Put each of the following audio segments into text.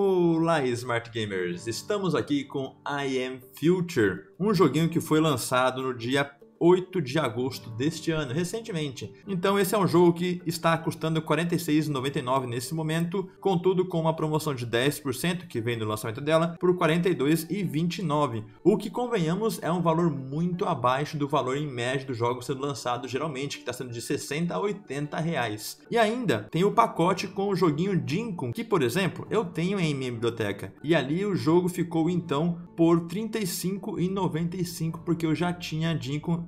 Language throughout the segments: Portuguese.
Olá, Smart Gamers! Estamos aqui com I Am Future, um joguinho que foi lançado no dia 8 de agosto deste ano, recentemente. Então esse é um jogo que está custando R$ 46,99 nesse momento, contudo com uma promoção de 10% que vem no lançamento dela por R$ 42,29, o que convenhamos é um valor muito abaixo do valor em média do jogo sendo lançado geralmente, que está sendo de 60 a 80 reais. E ainda tem o pacote com o joguinho Jinkun, que por exemplo eu tenho em minha biblioteca, e ali o jogo ficou então por R$ 35,95 porque eu já tinha Jinkun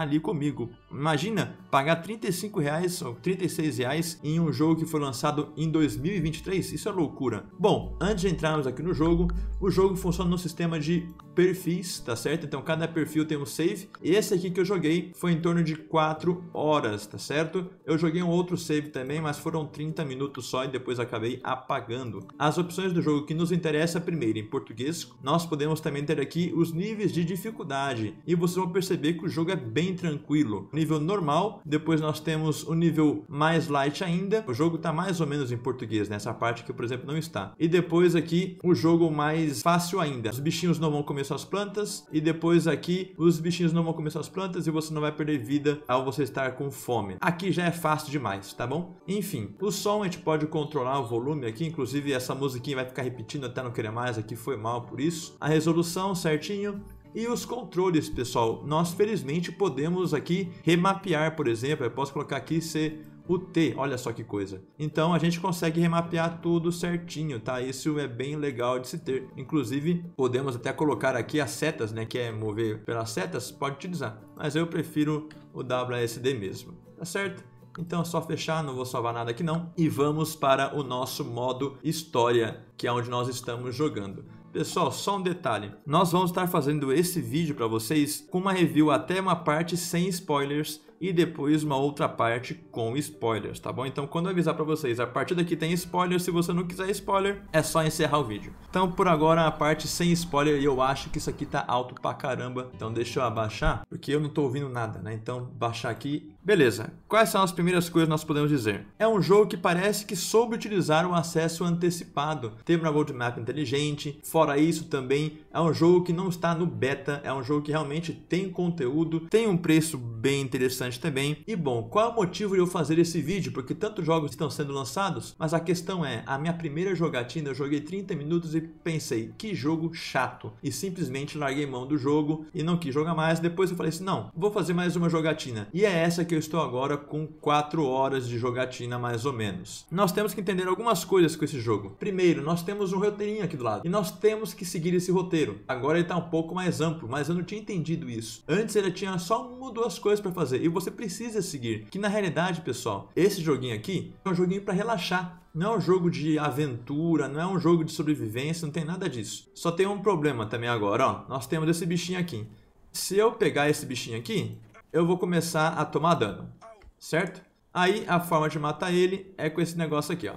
ali comigo. Imagina pagar 35 reais ou 36 reais em um jogo que foi lançado em 2023, isso é loucura. Bom, antes de entrarmos aqui no jogo, o jogo funciona no sistema de perfis, tá certo? Então cada perfil tem um save. Esse aqui que eu joguei foi em torno de 4 horas, tá certo? Eu joguei um outro save também, mas foram 30 minutos só e depois acabei apagando. As opções do jogo que nos interessa primeiro em português, nós podemos também ter aqui os níveis de dificuldade e vocês vão perceber que o jogo é bem bem tranquilo. Nível normal, depois nós temos o nível mais light ainda. O jogo está mais ou menos em português, nessa né? parte que, por exemplo, não está. E depois aqui, o jogo mais fácil ainda. Os bichinhos não vão comer suas plantas. E depois aqui, os bichinhos não vão comer suas plantas e você não vai perder vida ao você estar com fome. Aqui já é fácil demais, tá bom? Enfim, o som a gente pode controlar o volume aqui, inclusive essa musiquinha vai ficar repetindo até não querer mais aqui, foi mal por isso. A resolução certinho, e os controles, pessoal, nós felizmente podemos aqui remapear, por exemplo, eu posso colocar aqui ser o T, olha só que coisa. Então a gente consegue remapear tudo certinho, tá? Isso é bem legal de se ter. Inclusive, podemos até colocar aqui as setas, né? Que é mover pelas setas, pode utilizar. Mas eu prefiro o WSD mesmo, tá certo? Então é só fechar, não vou salvar nada aqui não. E vamos para o nosso modo história, que é onde nós estamos jogando. Pessoal, só um detalhe. Nós vamos estar fazendo esse vídeo para vocês com uma review até uma parte sem spoilers e depois uma outra parte com spoilers, tá bom? Então quando eu avisar para vocês, a partir daqui tem spoiler, se você não quiser spoiler, é só encerrar o vídeo. Então por agora a parte sem spoiler e eu acho que isso aqui tá alto pra caramba, então deixa eu abaixar, porque eu não tô ouvindo nada, né? Então baixar aqui Beleza, quais são as primeiras coisas que nós podemos dizer? É um jogo que parece que soube utilizar um acesso antecipado, teve uma roadmap inteligente, fora isso também é um jogo que não está no beta, é um jogo que realmente tem conteúdo, tem um preço bem interessante também. E bom, qual é o motivo de eu fazer esse vídeo? Porque tantos jogos estão sendo lançados, mas a questão é, a minha primeira jogatina eu joguei 30 minutos e pensei, que jogo chato, e simplesmente larguei mão do jogo e não quis jogar mais, depois eu falei assim, não, vou fazer mais uma jogatina. E é essa que eu eu estou agora com 4 horas de jogatina mais ou menos. Nós temos que entender algumas coisas com esse jogo. Primeiro, nós temos um roteirinho aqui do lado e nós temos que seguir esse roteiro. Agora ele está um pouco mais amplo, mas eu não tinha entendido isso. Antes ele tinha só uma ou duas coisas para fazer e você precisa seguir. Que na realidade, pessoal, esse joguinho aqui é um joguinho para relaxar. Não é um jogo de aventura, não é um jogo de sobrevivência, não tem nada disso. Só tem um problema também agora, ó. Nós temos esse bichinho aqui. Se eu pegar esse bichinho aqui, eu vou começar a tomar dano, certo? Aí a forma de matar ele é com esse negócio aqui, ó.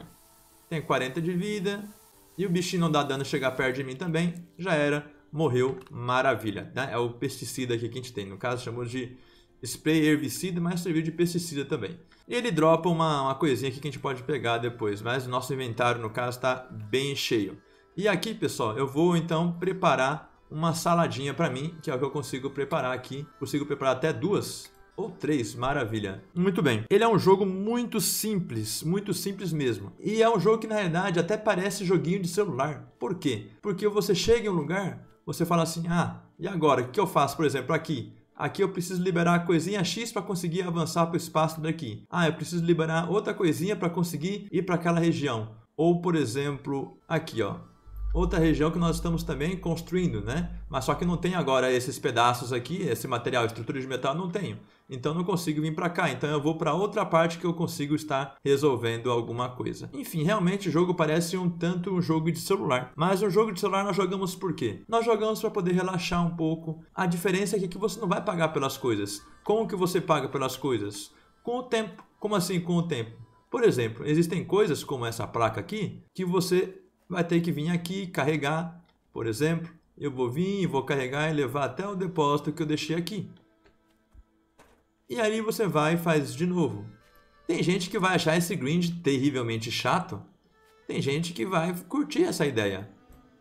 Tem 40 de vida e o bichinho não dá dano chegar perto de mim também, já era, morreu, maravilha. Né? É o pesticida aqui que a gente tem, no caso chamou de spray herbicida, mas serviu de pesticida também. E ele dropa uma, uma coisinha aqui que a gente pode pegar depois, mas o nosso inventário, no caso, está bem cheio. E aqui, pessoal, eu vou então preparar uma saladinha para mim, que é o que eu consigo preparar aqui. Consigo preparar até duas ou três, maravilha. Muito bem. Ele é um jogo muito simples, muito simples mesmo. E é um jogo que na realidade até parece joguinho de celular. Por quê? Porque você chega em um lugar, você fala assim: "Ah, e agora o que eu faço, por exemplo, aqui?" Aqui eu preciso liberar a coisinha X para conseguir avançar para o espaço daqui. Ah, eu preciso liberar outra coisinha para conseguir ir para aquela região. Ou, por exemplo, aqui, ó outra região que nós estamos também construindo, né? Mas só que não tem agora esses pedaços aqui, esse material, estrutura de metal, não tenho. Então não consigo vir para cá, então eu vou para outra parte que eu consigo estar resolvendo alguma coisa. Enfim, realmente o jogo parece um tanto um jogo de celular. Mas um jogo de celular nós jogamos por quê? Nós jogamos para poder relaxar um pouco. A diferença é que você não vai pagar pelas coisas. Como que você paga pelas coisas? Com o tempo. Como assim com o tempo? Por exemplo, existem coisas como essa placa aqui que você vai ter que vir aqui carregar, por exemplo, eu vou vir e vou carregar e levar até o depósito que eu deixei aqui. E aí você vai e faz de novo. Tem gente que vai achar esse grind terrivelmente chato, tem gente que vai curtir essa ideia.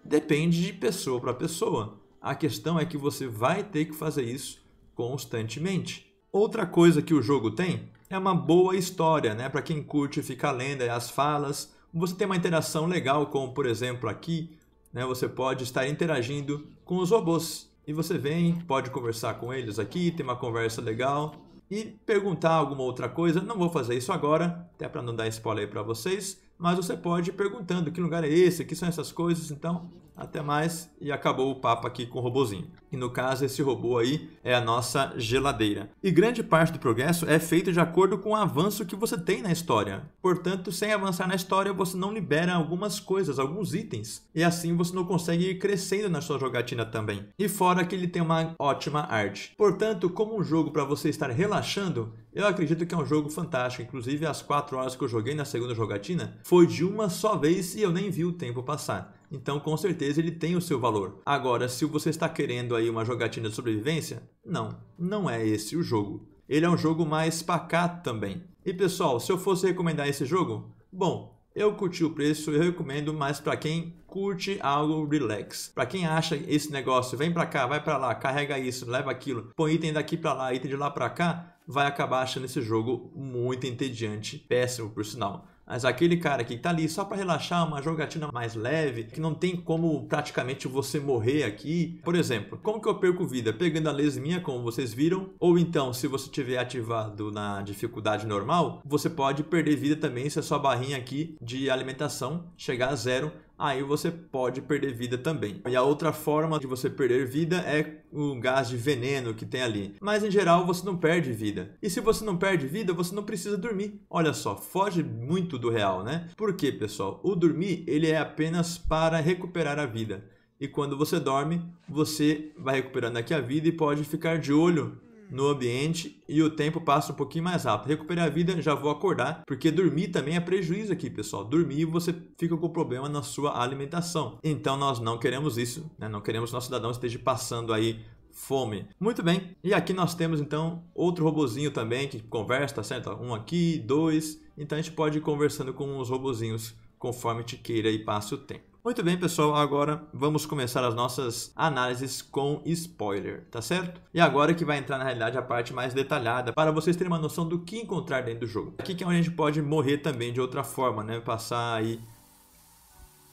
Depende de pessoa para pessoa. A questão é que você vai ter que fazer isso constantemente. Outra coisa que o jogo tem é uma boa história, né? Para quem curte ficar lendo as falas, você tem uma interação legal, como por exemplo aqui, né, você pode estar interagindo com os robôs. E você vem, pode conversar com eles aqui, ter uma conversa legal e perguntar alguma outra coisa. Não vou fazer isso agora, até para não dar spoiler para vocês, mas você pode ir perguntando que lugar é esse, que são essas coisas. Então, até mais, e acabou o papo aqui com o robozinho. E no caso, esse robô aí é a nossa geladeira. E grande parte do progresso é feito de acordo com o avanço que você tem na história. Portanto, sem avançar na história, você não libera algumas coisas, alguns itens. E assim você não consegue ir crescendo na sua jogatina também. E fora que ele tem uma ótima arte. Portanto, como um jogo para você estar relaxando, eu acredito que é um jogo fantástico. Inclusive, as 4 horas que eu joguei na segunda jogatina foi de uma só vez e eu nem vi o tempo passar. Então, com certeza, ele tem o seu valor. Agora, se você está querendo aí uma jogatina de sobrevivência, não, não é esse o jogo. Ele é um jogo mais pacato também. E pessoal, se eu fosse recomendar esse jogo, bom, eu curti o preço, eu recomendo, mas para quem curte algo relax, para quem acha esse negócio, vem para cá, vai para lá, carrega isso, leva aquilo, põe item daqui para lá, item de lá para cá, vai acabar achando esse jogo muito entediante, péssimo por sinal. Mas aquele cara que tá ali só para relaxar, uma jogatina mais leve, que não tem como praticamente você morrer aqui. Por exemplo, como que eu perco vida? Pegando a lesminha, como vocês viram, ou então se você tiver ativado na dificuldade normal, você pode perder vida também se a sua barrinha aqui de alimentação chegar a zero aí você pode perder vida também. E a outra forma de você perder vida é o gás de veneno que tem ali. Mas em geral você não perde vida. E se você não perde vida, você não precisa dormir. Olha só, foge muito do real, né? Por quê, pessoal, o dormir ele é apenas para recuperar a vida. E quando você dorme, você vai recuperando aqui a vida e pode ficar de olho no ambiente e o tempo passa um pouquinho mais rápido. Recuperei a vida, já vou acordar, porque dormir também é prejuízo aqui, pessoal. Dormir você fica com problema na sua alimentação. Então nós não queremos isso, né? Não queremos que nosso cidadão esteja passando aí fome. Muito bem, e aqui nós temos então outro robozinho também que conversa, tá certo? Um aqui, dois. Então a gente pode ir conversando com os robozinhos conforme te queira e passe o tempo. Muito bem, pessoal, agora vamos começar as nossas análises com spoiler, tá certo? E agora que vai entrar na realidade a parte mais detalhada, para vocês terem uma noção do que encontrar dentro do jogo. Aqui que é onde a gente pode morrer também de outra forma, né? Passar aí.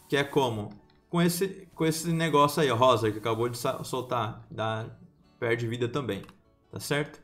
Que é como? Com esse, com esse negócio aí, ó, rosa, que acabou de soltar. Dá, perde vida também, tá certo?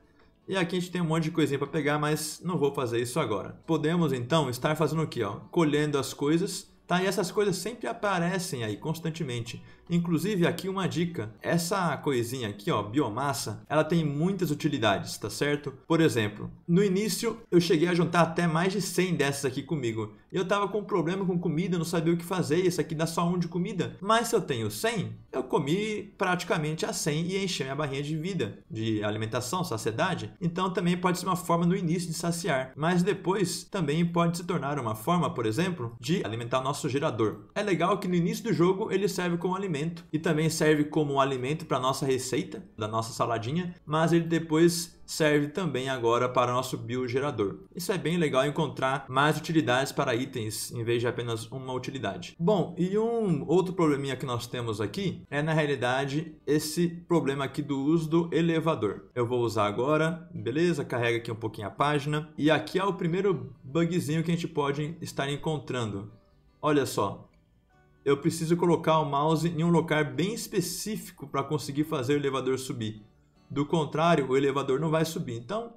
E aqui a gente tem um monte de coisinha para pegar, mas não vou fazer isso agora. Podemos então estar fazendo o que? Colhendo as coisas Tá? E essas coisas sempre aparecem aí constantemente. Inclusive aqui uma dica, essa coisinha aqui, ó, biomassa, ela tem muitas utilidades, tá certo? Por exemplo, no início eu cheguei a juntar até mais de 100 dessas aqui comigo. Eu tava com problema com comida, não sabia o que fazer, isso aqui dá só um de comida. Mas se eu tenho 100, eu comi praticamente a 100 e enchei minha barrinha de vida, de alimentação, saciedade. Então também pode ser uma forma no início de saciar, mas depois também pode se tornar uma forma, por exemplo, de alimentar nosso gerador. É legal que no início do jogo ele serve como alimento alimento e também serve como um alimento para nossa receita, da nossa saladinha, mas ele depois serve também agora para o nosso biogerador. Isso é bem legal encontrar mais utilidades para itens em vez de apenas uma utilidade. Bom, e um outro probleminha que nós temos aqui é na realidade esse problema aqui do uso do elevador. Eu vou usar agora, beleza? Carrega aqui um pouquinho a página e aqui é o primeiro bugzinho que a gente pode estar encontrando. Olha só, eu preciso colocar o mouse em um lugar bem específico para conseguir fazer o elevador subir. Do contrário, o elevador não vai subir. Então,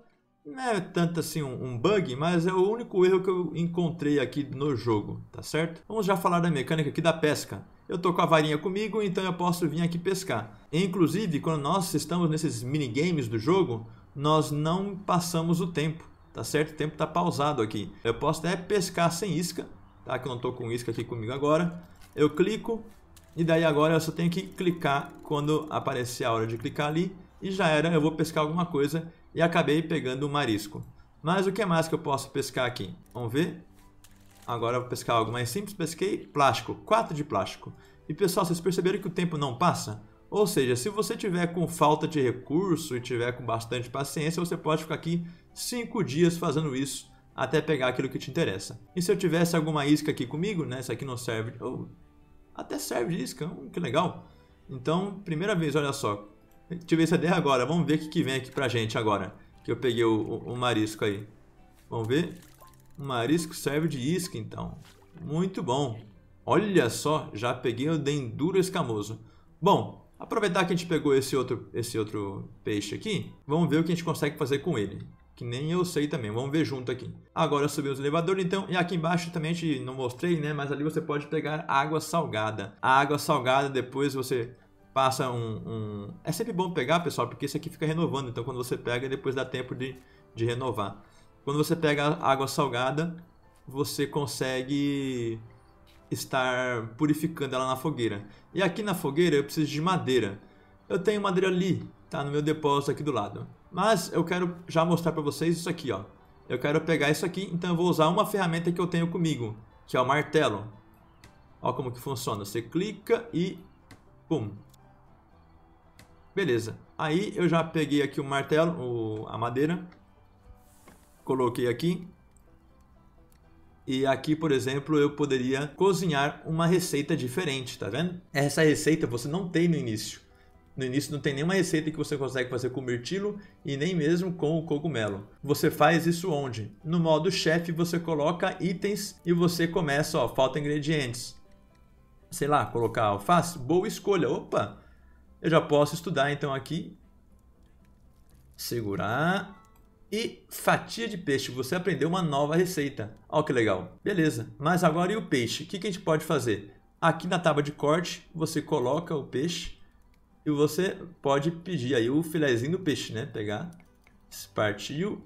não é tanto assim um, um, bug, mas é o único erro que eu encontrei aqui no jogo, tá certo? Vamos já falar da mecânica aqui da pesca. Eu tô com a varinha comigo, então eu posso vir aqui pescar. E, inclusive, quando nós estamos nesses minigames do jogo, nós não passamos o tempo, tá certo? O tempo tá pausado aqui. Eu posso até pescar sem isca, tá? Que eu não tô com isca aqui comigo agora eu clico e daí agora eu só tenho que clicar quando aparecer a hora de clicar ali e já era, eu vou pescar alguma coisa e acabei pegando um marisco. Mas o que mais que eu posso pescar aqui? Vamos ver? Agora eu vou pescar algo mais simples, pesquei plástico, 4 de plástico. E pessoal, vocês perceberam que o tempo não passa? Ou seja, se você tiver com falta de recurso e tiver com bastante paciência, você pode ficar aqui 5 dias fazendo isso até pegar aquilo que te interessa. E se eu tivesse alguma isca aqui comigo, né? Isso aqui não serve. Oh, até serve de isca, é que legal. Então, primeira vez, olha só. Tive essa ideia agora, vamos ver o que, que vem aqui pra gente agora. Que eu peguei o, o, o marisco aí. Vamos ver. O marisco serve de isca, então. Muito bom. Olha só, já peguei o denduro escamoso. Bom, aproveitar que a gente pegou esse outro, esse outro peixe aqui, vamos ver o que a gente consegue fazer com ele que nem eu sei também. Vamos ver junto aqui. Agora subimos os elevadores, então, e aqui embaixo também te não mostrei, né? Mas ali você pode pegar água salgada. A água salgada depois você passa um, um... É sempre bom pegar, pessoal, porque isso aqui fica renovando. Então, quando você pega, depois dá tempo de, de renovar. Quando você pega água salgada, você consegue estar purificando ela na fogueira. E aqui na fogueira eu preciso de madeira. Eu tenho madeira ali, tá no meu depósito aqui do lado. Mas eu quero já mostrar para vocês isso aqui, ó. Eu quero pegar isso aqui, então eu vou usar uma ferramenta que eu tenho comigo, que é o martelo. Ó como que funciona, você clica e pum. Beleza, aí eu já peguei aqui o martelo, o, a madeira, coloquei aqui. E aqui, por exemplo, eu poderia cozinhar uma receita diferente, tá vendo? Essa receita você não tem no início. No início não tem nenhuma receita que você consegue fazer com mirtilo e nem mesmo com o cogumelo. Você faz isso onde? No modo chefe você coloca itens e você começa, ó, falta ingredientes. Sei lá, colocar alface, boa escolha. Opa, eu já posso estudar então aqui. Segurar. E fatia de peixe, você aprendeu uma nova receita. Ó que legal. Beleza, mas agora e o peixe? O que, que a gente pode fazer? Aqui na tábua de corte, você coloca o peixe e você pode pedir aí o filézinho do peixe, né? Pegar, partiu,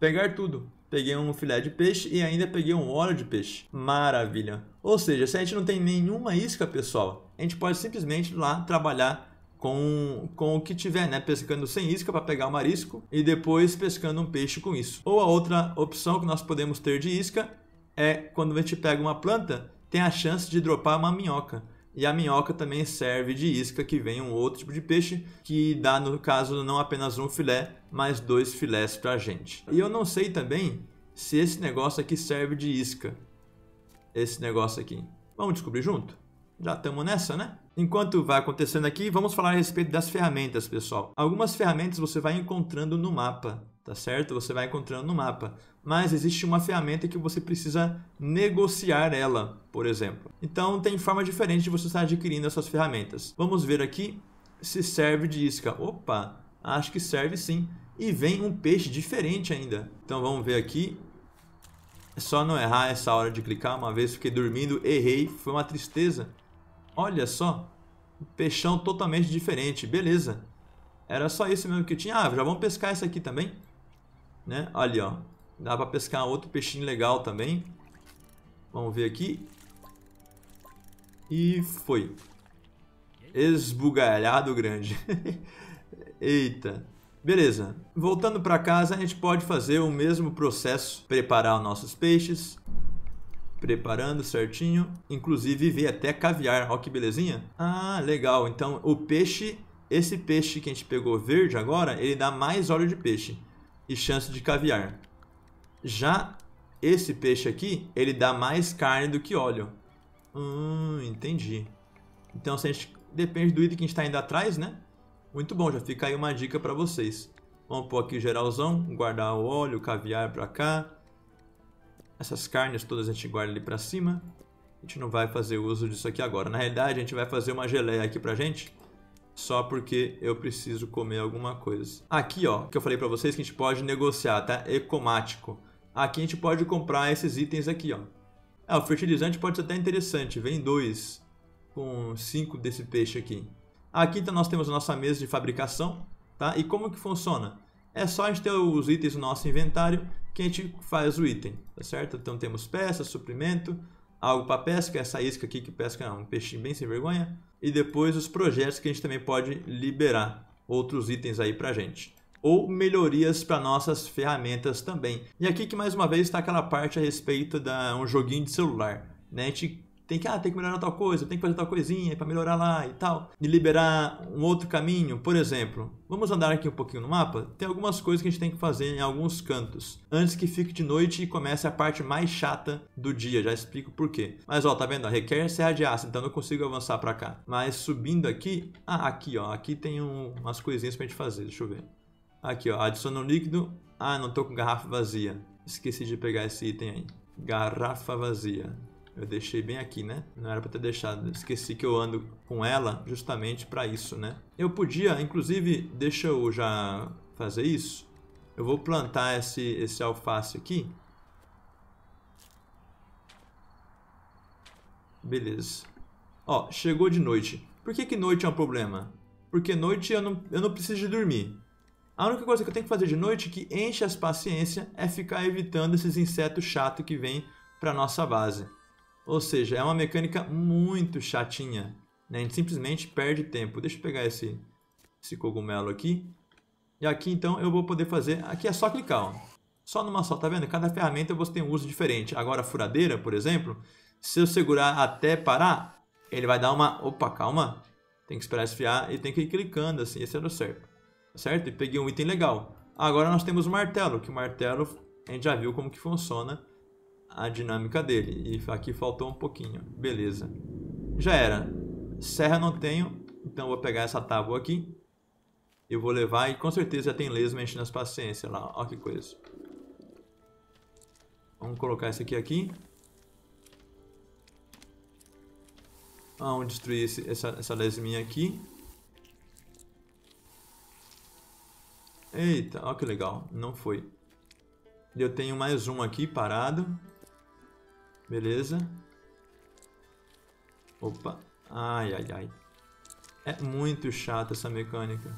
pegar tudo. Peguei um filé de peixe e ainda peguei um óleo de peixe. Maravilha! Ou seja, se a gente não tem nenhuma isca, pessoal, a gente pode simplesmente ir lá trabalhar com, com o que tiver, né? Pescando sem isca para pegar o marisco e depois pescando um peixe com isso. Ou a outra opção que nós podemos ter de isca é quando a gente pega uma planta, tem a chance de dropar uma minhoca. E a minhoca também serve de isca, que vem um outro tipo de peixe, que dá, no caso, não apenas um filé, mas dois filés pra gente. E eu não sei também se esse negócio aqui serve de isca. Esse negócio aqui. Vamos descobrir junto? Já estamos nessa, né? Enquanto vai acontecendo aqui, vamos falar a respeito das ferramentas, pessoal. Algumas ferramentas você vai encontrando no mapa tá certo? Você vai encontrando no mapa. Mas existe uma ferramenta que você precisa negociar ela, por exemplo. Então tem forma diferente de você estar adquirindo essas ferramentas. Vamos ver aqui se serve de isca. Opa, acho que serve sim. E vem um peixe diferente ainda. Então vamos ver aqui. É só não errar essa hora de clicar. Uma vez fiquei dormindo, errei, foi uma tristeza. Olha só, um peixão totalmente diferente, beleza. Era só isso mesmo que eu tinha. Ah, já vamos pescar esse aqui também né? Ali, ó. Dá para pescar outro peixinho legal também. Vamos ver aqui. E foi. Esbugalhado grande. Eita. Beleza. Voltando para casa, a gente pode fazer o mesmo processo, preparar os nossos peixes, preparando certinho, inclusive ver até caviar, Olha que belezinha. Ah, legal. Então, o peixe, esse peixe que a gente pegou verde agora, ele dá mais óleo de peixe e chance de caviar. Já esse peixe aqui, ele dá mais carne do que óleo. Hum, entendi. Então, se a gente... depende do item que a gente está indo atrás, né? Muito bom, já fica aí uma dica para vocês. Vamos pôr aqui geralzão, guardar o óleo, o caviar para cá. Essas carnes todas a gente guarda ali para cima. A gente não vai fazer uso disso aqui agora. Na realidade, a gente vai fazer uma geleia aqui pra gente só porque eu preciso comer alguma coisa. Aqui, ó, que eu falei para vocês que a gente pode negociar, tá? Ecomático. Aqui a gente pode comprar esses itens aqui, ó. É, o fertilizante pode ser até interessante, vem dois com cinco desse peixe aqui. Aqui então nós temos a nossa mesa de fabricação, tá? E como que funciona? É só a gente ter os itens no nosso inventário que a gente faz o item, tá certo? Então temos peças, suprimento, algo para pesca, essa isca aqui que pesca é um peixinho bem sem vergonha e depois os projetos que a gente também pode liberar outros itens aí para gente ou melhorias para nossas ferramentas também. E aqui que mais uma vez está aquela parte a respeito da um joguinho de celular. Né? A gente tem que, ah, tem que melhorar tal coisa, tem que fazer tal coisinha para melhorar lá e tal. E liberar um outro caminho, por exemplo, vamos andar aqui um pouquinho no mapa? Tem algumas coisas que a gente tem que fazer em alguns cantos, antes que fique de noite e comece a parte mais chata do dia, já explico por quê. Mas ó, tá vendo? requer serra de aço, então não consigo avançar para cá. Mas subindo aqui, ah, aqui ó, aqui tem um, umas coisinhas pra gente fazer, deixa eu ver. Aqui ó, adiciona um líquido, ah, não tô com garrafa vazia. Esqueci de pegar esse item aí. Garrafa vazia. Eu deixei bem aqui, né? Não era para ter deixado. Esqueci que eu ando com ela justamente para isso, né? Eu podia, inclusive, deixa eu já fazer isso. Eu vou plantar esse, esse alface aqui. Beleza. Ó, chegou de noite. Por que, que noite é um problema? Porque noite eu não, eu não preciso de dormir. A única coisa que eu tenho que fazer de noite que enche as paciências é ficar evitando esses insetos chato que vêm para nossa base. Ou seja, é uma mecânica muito chatinha. Né? A gente simplesmente perde tempo. Deixa eu pegar esse, esse cogumelo aqui. E aqui então eu vou poder fazer... Aqui é só clicar, ó. Só numa só, tá vendo? Cada ferramenta você tem um uso diferente. Agora a furadeira, por exemplo, se eu segurar até parar, ele vai dar uma... Opa, calma. Tem que esperar esfriar e tem que ir clicando assim. Esse era o certo. Tá certo? E peguei um item legal. Agora nós temos o martelo, que o martelo a gente já viu como que funciona a dinâmica dele. E aqui faltou um pouquinho. Beleza. Já era. Serra não tenho, então vou pegar essa tábua aqui. Eu vou levar e com certeza tem lesma enchendo as paciências lá. Olha que coisa. Vamos colocar esse aqui aqui. Vamos destruir esse, essa, essa lesminha aqui. Eita, olha que legal. Não foi. Eu tenho mais um aqui parado. Beleza. Opa. Ai, ai, ai. É muito chata essa mecânica.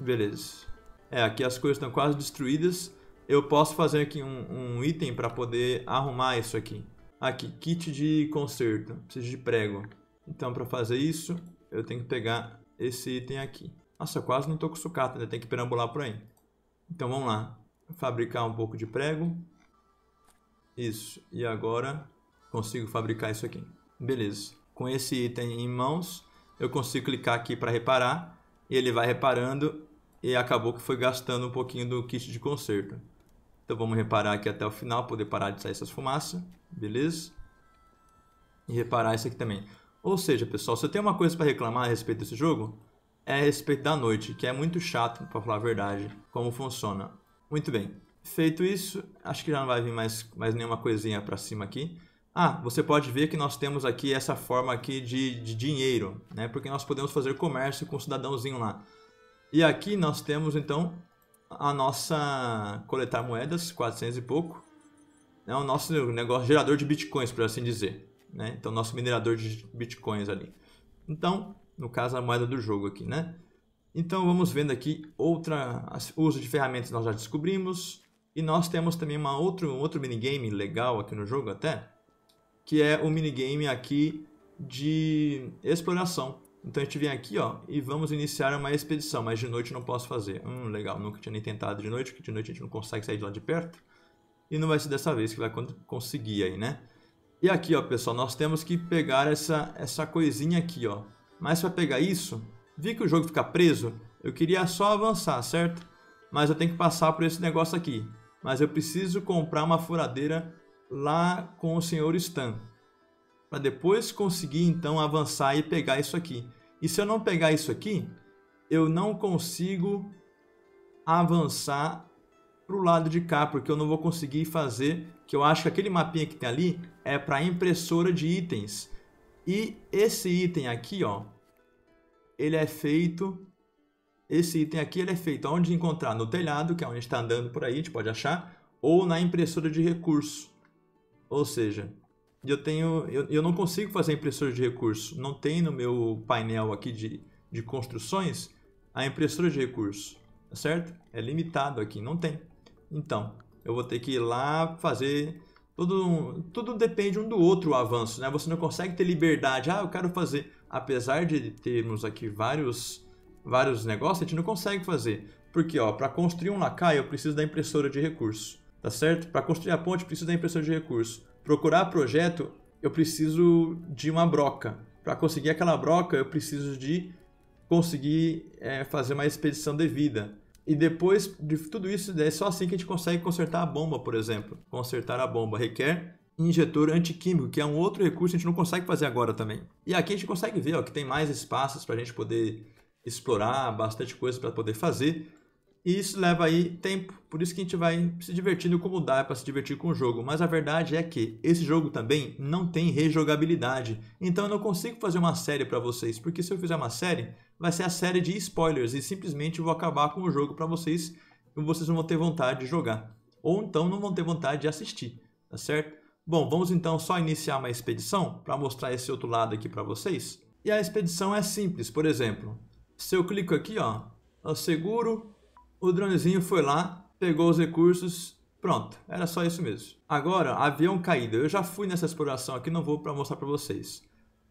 Beleza. É, aqui as coisas estão quase destruídas. Eu posso fazer aqui um, um item para poder arrumar isso aqui. Aqui, kit de conserto. Preciso de prego. Então, para fazer isso, eu tenho que pegar esse item aqui. Nossa, quase não estou com sucata, né? Tem que perambular por aí. Então vamos lá, fabricar um pouco de prego. Isso, e agora consigo fabricar isso aqui. Beleza. Com esse item em mãos, eu consigo clicar aqui para reparar. E ele vai reparando e acabou que foi gastando um pouquinho do kit de conserto. Então vamos reparar aqui até o final, poder parar de sair essas fumaças. Beleza? E reparar isso aqui também. Ou seja, pessoal, se eu tenho uma coisa para reclamar a respeito desse jogo, é a respeito da noite, que é muito chato, para falar a verdade, como funciona. Muito bem. Feito isso, acho que já não vai vir mais, mais nenhuma coisinha para cima aqui. Ah, você pode ver que nós temos aqui essa forma aqui de, de dinheiro, né? Porque nós podemos fazer comércio com o um cidadãozinho lá. E aqui nós temos então a nossa coletar moedas, 400 e pouco. É o nosso negócio gerador de bitcoins, por assim dizer. Né? Então, nosso minerador de bitcoins ali. Então, no caso a moeda do jogo aqui, né? Então vamos vendo aqui outra uso de ferramentas nós já descobrimos e nós temos também uma outro um outro minigame legal aqui no jogo até que é o minigame aqui de exploração. Então a gente vem aqui ó, e vamos iniciar uma expedição, mas de noite não posso fazer. Hum, legal, nunca tinha nem tentado de noite, porque de noite a gente não consegue sair de lá de perto. E não vai ser dessa vez que vai conseguir aí, né? E aqui ó pessoal, nós temos que pegar essa, essa coisinha aqui ó, mas para pegar isso, vi que o jogo fica preso, eu queria só avançar, certo? Mas eu tenho que passar por esse negócio aqui. Mas eu preciso comprar uma furadeira lá com o senhor Stan. Para depois conseguir então avançar e pegar isso aqui. E se eu não pegar isso aqui, eu não consigo avançar para o lado de cá, porque eu não vou conseguir fazer, que eu acho que aquele mapinha que tem ali é para impressora de itens. E esse item aqui, ó, ele é feito. Esse item aqui ele é feito onde encontrar no telhado, que é onde está andando por aí, a gente pode achar, ou na impressora de recurso. Ou seja, eu tenho, eu, eu não consigo fazer impressora de recurso. Não tem no meu painel aqui de, de construções a impressora de recurso, tá certo? É limitado aqui, não tem. Então, eu vou ter que ir lá fazer tudo, tudo depende um do outro o avanço, né? Você não consegue ter liberdade. Ah, eu quero fazer apesar de termos aqui vários, vários negócios, a gente não consegue fazer. Porque, ó, para construir um lacai eu preciso da impressora de recurso, tá certo? Para construir a ponte, eu preciso da impressora de recurso. Procurar projeto, eu preciso de uma broca. Para conseguir aquela broca, eu preciso de conseguir é, fazer uma expedição devida. E depois de tudo isso, é só assim que a gente consegue consertar a bomba, por exemplo. Consertar a bomba requer injetor antiquímico, que é um outro recurso que a gente não consegue fazer agora também. E aqui a gente consegue ver ó, que tem mais espaços para a gente poder explorar, bastante coisa para poder fazer. E isso leva aí tempo, por isso que a gente vai se divertindo como dá para se divertir com o jogo. Mas a verdade é que esse jogo também não tem rejogabilidade. Então eu não consigo fazer uma série para vocês, porque se eu fizer uma série, vai ser a série de spoilers e simplesmente vou acabar com o jogo para vocês, e vocês não vão ter vontade de jogar. Ou então não vão ter vontade de assistir, tá certo? Bom, vamos então só iniciar uma expedição para mostrar esse outro lado aqui para vocês. E a expedição é simples, por exemplo, se eu clico aqui, ó, eu seguro, o dronezinho foi lá, pegou os recursos, pronto, era só isso mesmo. Agora, avião caído, eu já fui nessa exploração aqui, não vou para mostrar para vocês.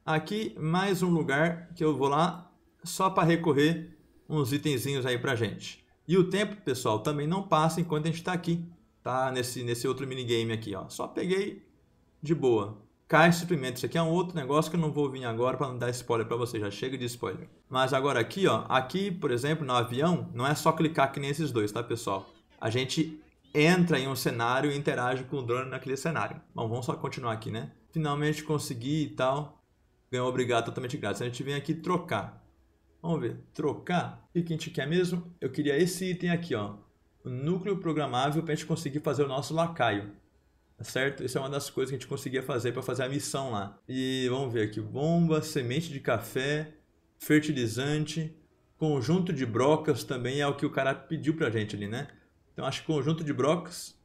Aqui, mais um lugar que eu vou lá só para recorrer uns itenzinhos aí para gente. E o tempo, pessoal, também não passa enquanto a gente está aqui tá nesse, nesse outro minigame aqui, ó. Só peguei de boa. Caixa de suprimento, isso aqui é um outro negócio que eu não vou vir agora para não dar spoiler para você, já chega de spoiler. Mas agora aqui, ó, aqui, por exemplo, no avião, não é só clicar aqui nesses dois, tá, pessoal? A gente entra em um cenário e interage com o drone naquele cenário. Bom, vamos só continuar aqui, né? Finalmente consegui e tal. Ganhou obrigado totalmente grátis. A gente vem aqui trocar. Vamos ver, trocar. O que a gente quer mesmo? Eu queria esse item aqui, ó o núcleo programável para a gente conseguir fazer o nosso lacaio. Tá certo? Isso é uma das coisas que a gente conseguia fazer para fazer a missão lá. E vamos ver aqui: bomba, semente de café, fertilizante, conjunto de brocas também é o que o cara pediu para a gente ali, né? Então acho que conjunto de brocas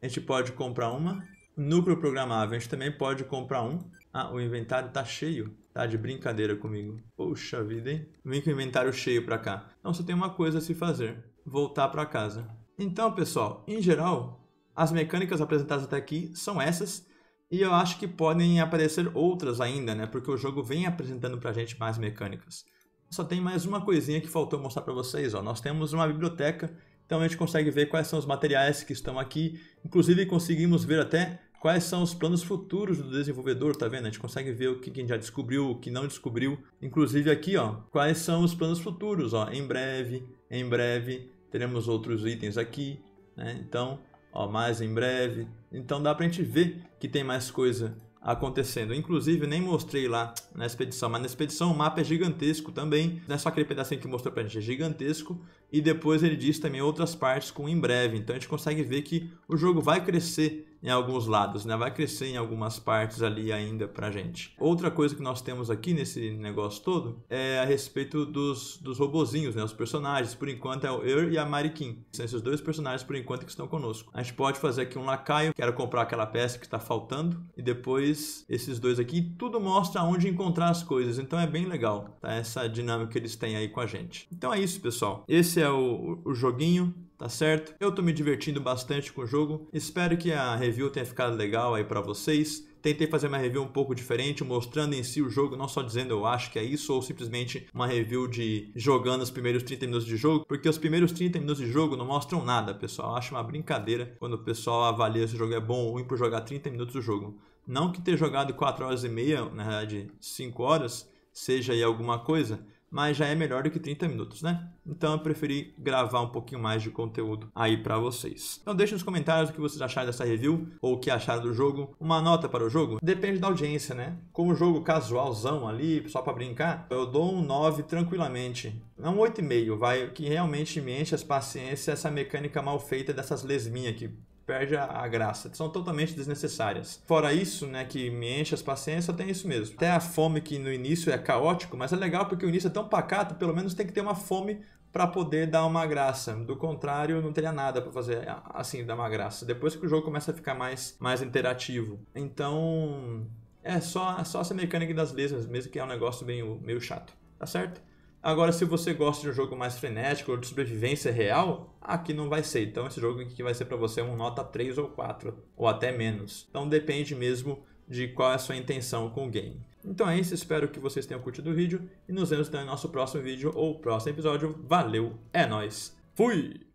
a gente pode comprar uma. Núcleo programável a gente também pode comprar um. Ah, o inventário tá cheio. Tá de brincadeira comigo. Poxa vida, hein? Vem com o inventário cheio para cá. Então só tem uma coisa a se fazer: voltar para casa. Então, pessoal, em geral, as mecânicas apresentadas até aqui são essas, e eu acho que podem aparecer outras ainda, né? Porque o jogo vem apresentando pra gente mais mecânicas. Só tem mais uma coisinha que faltou mostrar para vocês, ó. Nós temos uma biblioteca, então a gente consegue ver quais são os materiais que estão aqui. Inclusive conseguimos ver até quais são os planos futuros do desenvolvedor, tá vendo? A gente consegue ver o que quem já descobriu, o que não descobriu. Inclusive aqui, ó, quais são os planos futuros, ó, em breve, em breve, teremos outros itens aqui, né? então, ó, mais em breve. Então dá para a gente ver que tem mais coisa acontecendo. Inclusive, nem mostrei lá na expedição, mas na expedição o mapa é gigantesco também. Não é só aquele pedacinho que mostrou pra gente, é gigantesco e depois ele diz também outras partes com em breve. Então a gente consegue ver que o jogo vai crescer em alguns lados, né? Vai crescer em algumas partes ali ainda pra gente. Outra coisa que nós temos aqui nesse negócio todo é a respeito dos, dos robozinhos, né? Os personagens. Por enquanto é o Eur e a Marikin. São esses dois personagens por enquanto que estão conosco. A gente pode fazer aqui um lacaio, quero comprar aquela peça que está faltando e depois esses dois aqui. Tudo mostra onde encontrar as coisas. Então é bem legal, tá? Essa dinâmica que eles têm aí com a gente. Então é isso, pessoal. Esse esse é o, o joguinho, tá certo? Eu tô me divertindo bastante com o jogo. Espero que a review tenha ficado legal aí para vocês. Tentei fazer uma review um pouco diferente, mostrando em si o jogo, não só dizendo eu acho que é isso, ou simplesmente uma review de jogando os primeiros 30 minutos de jogo, porque os primeiros 30 minutos de jogo não mostram nada, pessoal. Eu acho uma brincadeira quando o pessoal avalia se o jogo é bom ou ruim por jogar 30 minutos do jogo. Não que ter jogado 4 horas e meia, na realidade 5 horas, seja aí alguma coisa, mas já é melhor do que 30 minutos, né? Então eu preferi gravar um pouquinho mais de conteúdo aí para vocês. Então deixe nos comentários o que vocês acharam dessa review ou o que acharam do jogo. Uma nota para o jogo? Depende da audiência, né? Como jogo casualzão ali, só para brincar, eu dou um 9 tranquilamente. Não é um 8,5, vai, que realmente me enche as paciências essa mecânica mal feita dessas lesminhas aqui perde a, a, graça. São totalmente desnecessárias. Fora isso, né, que me enche as paciências, tem isso mesmo. Até a fome que no início é caótico, mas é legal porque o início é tão pacato, pelo menos tem que ter uma fome para poder dar uma graça. Do contrário, não teria nada para fazer assim, dar uma graça. Depois que o jogo começa a ficar mais, mais interativo. Então, é só, só essa mecânica das lesmas mesmo, que é um negócio bem meio chato. Tá certo? Agora, se você gosta de um jogo mais frenético ou de sobrevivência real, aqui não vai ser. Então, esse jogo aqui vai ser para você é um nota 3 ou 4, ou até menos. Então, depende mesmo de qual é a sua intenção com o game. Então é isso, espero que vocês tenham curtido o vídeo e nos vemos então em nosso próximo vídeo ou próximo episódio. Valeu, é nóis, fui!